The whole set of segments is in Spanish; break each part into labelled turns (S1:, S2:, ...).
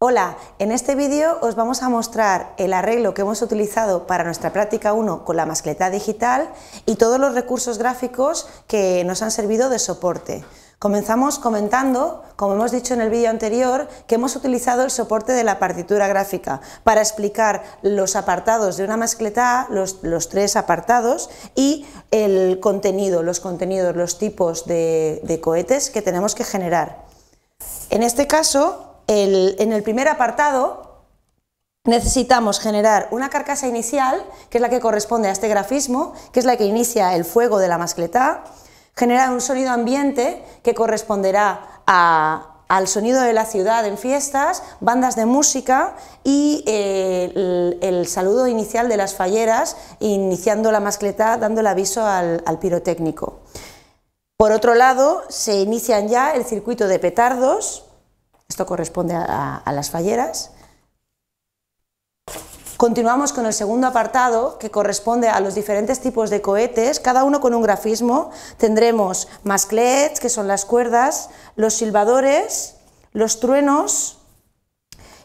S1: Hola, en este vídeo os vamos a mostrar el arreglo que hemos utilizado para nuestra práctica 1 con la mascleta digital y todos los recursos gráficos que nos han servido de soporte. Comenzamos comentando, como hemos dicho en el vídeo anterior, que hemos utilizado el soporte de la partitura gráfica para explicar los apartados de una mascleta los, tres apartados, y el contenido, los contenidos, los tipos de cohetes que tenemos que generar. En este caso, en el primer apartado necesitamos generar una carcasa inicial, que es la que corresponde a este grafismo, que es la que inicia el fuego de la mascletá, generar un sonido ambiente que corresponderá al sonido de la ciudad en fiestas, bandas de música y eh, el, saludo inicial de las falleras, iniciando la mascletá, dando el aviso al, al, pirotécnico. Por otro lado, se inician ya el circuito de petardos, esto corresponde a, las falleras. Continuamos con el segundo apartado que corresponde a los diferentes tipos de cohetes, cada uno con un grafismo. Tendremos masclets, que son las cuerdas, los silbadores, los truenos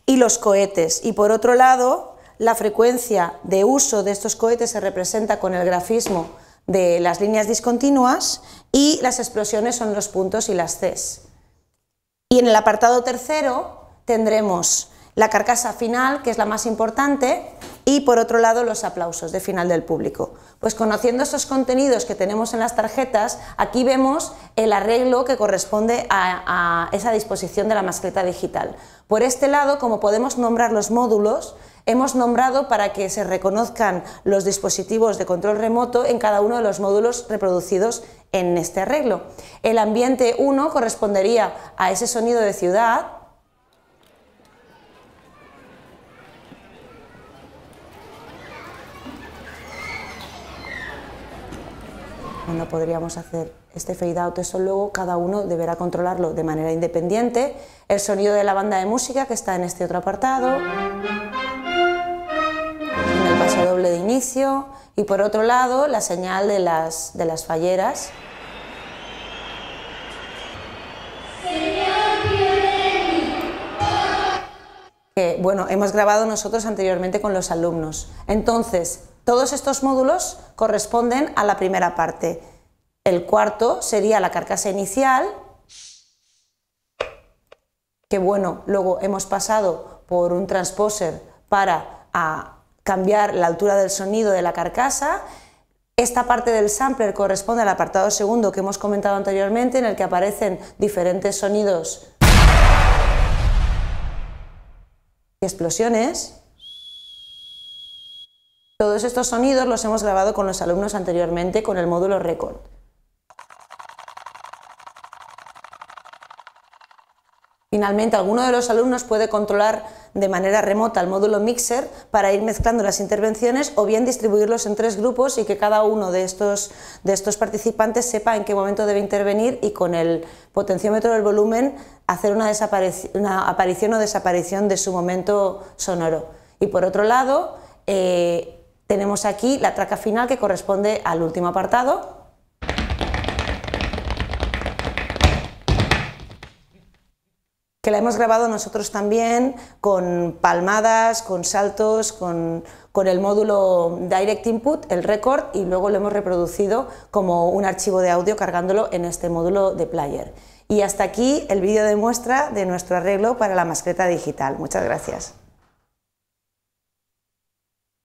S1: y los cohetes. Y por otro lado, la frecuencia de uso de estos cohetes se representa con el grafismo de las líneas discontinuas y las explosiones son los puntos y las Cs. Y en el apartado tercero tendremos la carcasa final, que es la más importante, y por otro lado los aplausos de final del público. Pues conociendo esos contenidos que tenemos en las tarjetas, aquí vemos el arreglo que corresponde a, esa disposición de la mascleta digital. Por este lado, como podemos nombrar los módulos, Hemos nombrado para que se reconozcan los dispositivos de control remoto en cada uno de los módulos reproducidos en este arreglo. El ambiente 1 correspondería a ese sonido de ciudad, Cuando podríamos hacer este fade out, eso luego cada uno deberá controlarlo de manera independiente. El sonido de la banda de música que está en este otro apartado y por otro lado la señal de las, de las falleras. Que, bueno, hemos grabado nosotros anteriormente con los alumnos. Entonces, todos estos módulos corresponden a la primera parte. El cuarto sería la carcasa inicial, que bueno, luego hemos pasado por un transposer para a cambiar la altura del sonido de la carcasa. Esta parte del sampler corresponde al apartado segundo que hemos comentado anteriormente, en el que aparecen diferentes sonidos y explosiones. Todos estos sonidos los hemos grabado con los alumnos anteriormente con el módulo Record. Finalmente, alguno de los alumnos puede controlar de manera remota el módulo Mixer para ir mezclando las intervenciones o bien distribuirlos en tres grupos y que cada uno de estos, participantes sepa en qué momento debe intervenir y con el potenciómetro del volumen hacer una, aparición o desaparición de su momento sonoro. Y por otro lado, eh, tenemos aquí la traca final que corresponde al último apartado, que la hemos grabado nosotros también con palmadas, con saltos, con, el módulo Direct Input, el record, y luego lo hemos reproducido como un archivo de audio cargándolo en este módulo de player. Y hasta aquí el vídeo de muestra de nuestro arreglo para la mascleta digital. Muchas gracias.